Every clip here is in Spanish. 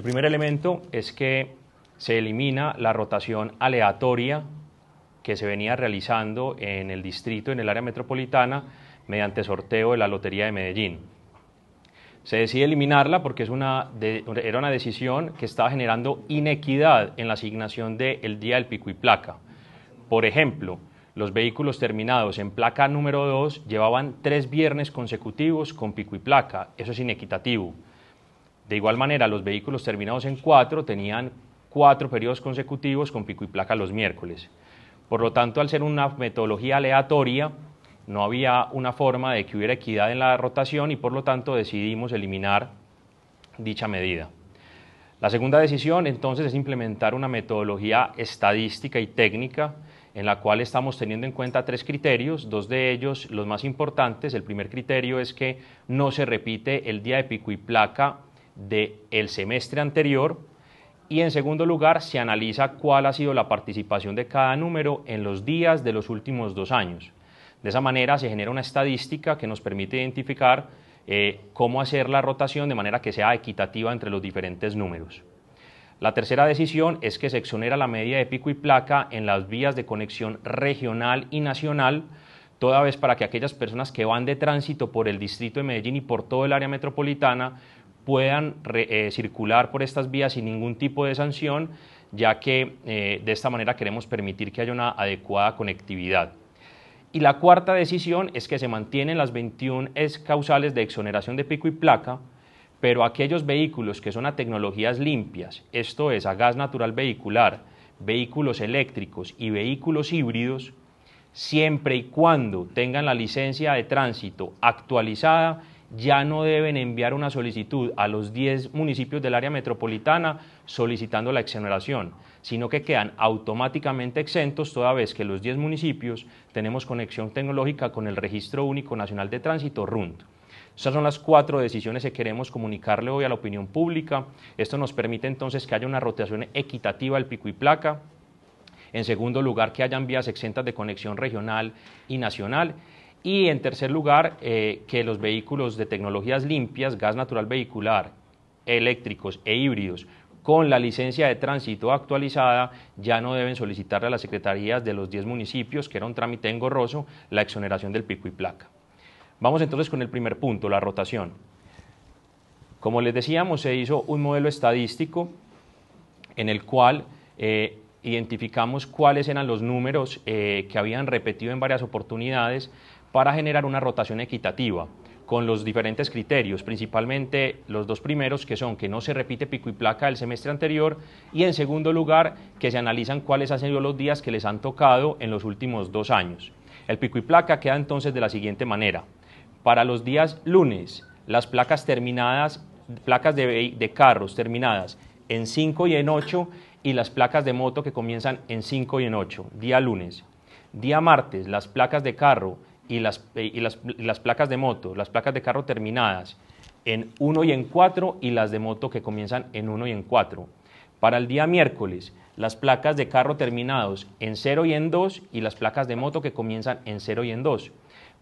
El primer elemento es que se elimina la rotación aleatoria que se venía realizando en el distrito, en el área metropolitana, mediante sorteo de la Lotería de Medellín. Se decide eliminarla porque es era una decisión que estaba generando inequidad en la asignación del día del pico y placa. Por ejemplo, los vehículos terminados en placa número 2 llevaban tres viernes consecutivos con pico y placa. Eso es inequitativo. De igual manera, los vehículos terminados en cuatro tenían cuatro periodos consecutivos con pico y placa los miércoles. Por lo tanto, al ser una metodología aleatoria, no había una forma de que hubiera equidad en la rotación y por lo tanto decidimos eliminar dicha medida. La segunda decisión entonces es implementar una metodología estadística y técnica en la cual estamos teniendo en cuenta tres criterios, dos de ellos los más importantes. El primer criterio es que no se repite el día de pico y placa del el semestre anterior y en segundo lugar se analiza cuál ha sido la participación de cada número en los días de los últimos dos años. De esa manera se genera una estadística que nos permite identificar eh, cómo hacer la rotación de manera que sea equitativa entre los diferentes números. La tercera decisión es que se exonera la media de pico y placa en las vías de conexión regional y nacional, toda vez para que aquellas personas que van de tránsito por el distrito de Medellín y por todo el área metropolitana puedan eh, circular por estas vías sin ningún tipo de sanción, ya que eh, de esta manera queremos permitir que haya una adecuada conectividad. Y la cuarta decisión es que se mantienen las 21 causales de exoneración de pico y placa, pero aquellos vehículos que son a tecnologías limpias, esto es, a gas natural vehicular, vehículos eléctricos y vehículos híbridos, siempre y cuando tengan la licencia de tránsito actualizada ya no deben enviar una solicitud a los 10 municipios del área metropolitana solicitando la exoneración, sino que quedan automáticamente exentos toda vez que los 10 municipios tenemos conexión tecnológica con el Registro Único Nacional de Tránsito, RUND. Esas son las cuatro decisiones que queremos comunicarle hoy a la opinión pública. Esto nos permite entonces que haya una rotación equitativa del pico y placa. En segundo lugar, que hayan vías exentas de conexión regional y nacional y en tercer lugar, eh, que los vehículos de tecnologías limpias, gas natural vehicular, eléctricos e híbridos, con la licencia de tránsito actualizada, ya no deben solicitarle a las secretarías de los 10 municipios, que era un trámite engorroso, la exoneración del pico y placa. Vamos entonces con el primer punto, la rotación. Como les decíamos, se hizo un modelo estadístico en el cual eh, identificamos cuáles eran los números eh, que habían repetido en varias oportunidades para generar una rotación equitativa con los diferentes criterios, principalmente los dos primeros que son que no se repite pico y placa del semestre anterior y en segundo lugar que se analizan cuáles han sido los días que les han tocado en los últimos dos años. El pico y placa queda entonces de la siguiente manera. Para los días lunes, las placas terminadas, placas de, de carros terminadas en 5 y en 8 y las placas de moto que comienzan en 5 y en 8, día lunes. Día martes, las placas de carro y las, eh, y las, las placas de moto, las placas de carro terminadas en 1 y en 4 y las de moto que comienzan en 1 y en 4. Para el día miércoles, las placas de carro terminados en 0 y en 2 y las placas de moto que comienzan en 0 y en 2.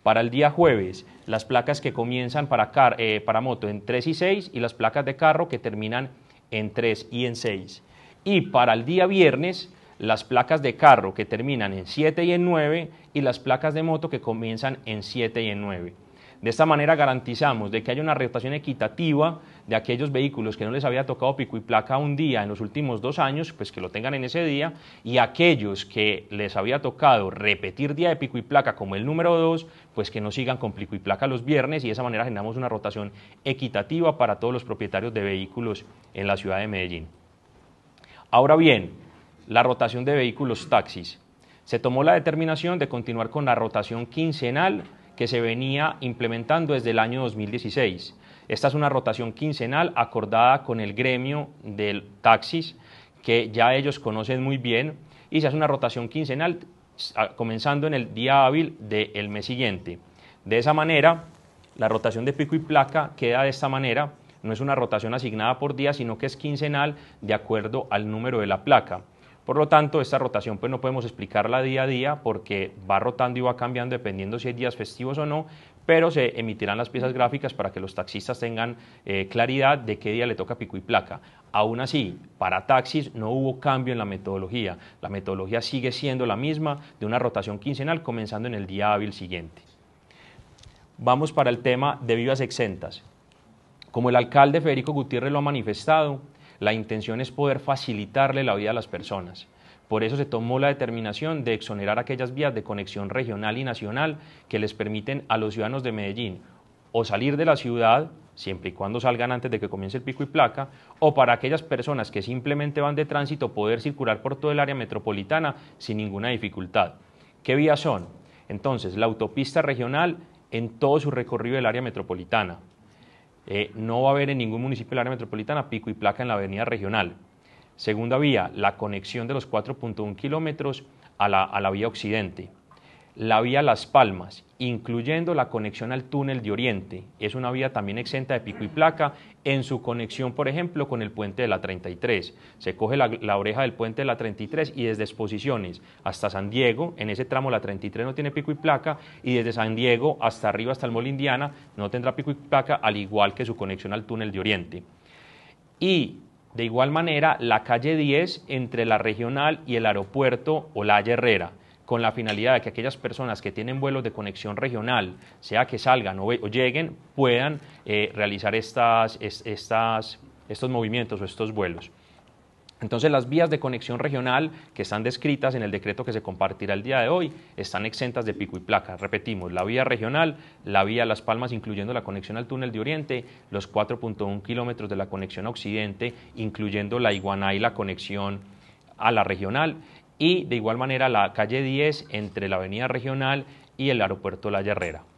Para el día jueves, las placas que comienzan para, car eh, para moto en 3 y 6 y las placas de carro que terminan en 3 y en 6. Y para el día viernes, las placas de carro que terminan en 7 y en 9 y las placas de moto que comienzan en 7 y en 9. De esta manera garantizamos de que haya una rotación equitativa de aquellos vehículos que no les había tocado pico y placa un día en los últimos dos años, pues que lo tengan en ese día, y aquellos que les había tocado repetir día de pico y placa como el número 2, pues que no sigan con pico y placa los viernes y de esa manera generamos una rotación equitativa para todos los propietarios de vehículos en la ciudad de Medellín. Ahora bien, la rotación de vehículos taxis. Se tomó la determinación de continuar con la rotación quincenal que se venía implementando desde el año 2016. Esta es una rotación quincenal acordada con el gremio del taxis, que ya ellos conocen muy bien, y se hace una rotación quincenal ah, comenzando en el día hábil del mes siguiente. De esa manera, la rotación de pico y placa queda de esta manera, no es una rotación asignada por día, sino que es quincenal de acuerdo al número de la placa. Por lo tanto, esta rotación pues no podemos explicarla día a día porque va rotando y va cambiando dependiendo si hay días festivos o no, pero se emitirán las piezas gráficas para que los taxistas tengan eh, claridad de qué día le toca pico y placa. Aún así, para taxis no hubo cambio en la metodología. La metodología sigue siendo la misma de una rotación quincenal comenzando en el día hábil siguiente. Vamos para el tema de vivas exentas. Como el alcalde Federico Gutiérrez lo ha manifestado, la intención es poder facilitarle la vida a las personas. Por eso se tomó la determinación de exonerar aquellas vías de conexión regional y nacional que les permiten a los ciudadanos de Medellín o salir de la ciudad, siempre y cuando salgan antes de que comience el pico y placa, o para aquellas personas que simplemente van de tránsito poder circular por todo el área metropolitana sin ninguna dificultad. ¿Qué vías son? Entonces, la autopista regional en todo su recorrido del área metropolitana, eh, no va a haber en ningún municipio del área metropolitana pico y placa en la avenida regional. Segunda vía, la conexión de los 4.1 kilómetros a la, a la vía occidente. La vía Las Palmas, incluyendo la conexión al túnel de Oriente, es una vía también exenta de pico y placa en su conexión, por ejemplo, con el puente de la 33. Se coge la, oreja del puente de la 33 y desde exposiciones hasta San Diego, en ese tramo la 33 no tiene pico y placa, y desde San Diego hasta arriba, hasta el Mol Indiana, no tendrá pico y placa, al igual que su conexión al túnel de Oriente. Y de igual manera, la calle 10 entre la regional y el aeropuerto la Herrera con la finalidad de que aquellas personas que tienen vuelos de conexión regional, sea que salgan o, lleguen, puedan eh, realizar estas, estos movimientos o estos vuelos. Entonces las vías de conexión regional que están descritas en el decreto que se compartirá el día de hoy están exentas de pico y placa. Repetimos, la vía regional, la vía Las Palmas incluyendo la conexión al túnel de Oriente, los 4.1 kilómetros de la conexión a Occidente incluyendo la Iguaná y la conexión a la regional y de igual manera la calle 10 entre la Avenida Regional y el Aeropuerto La Herrera.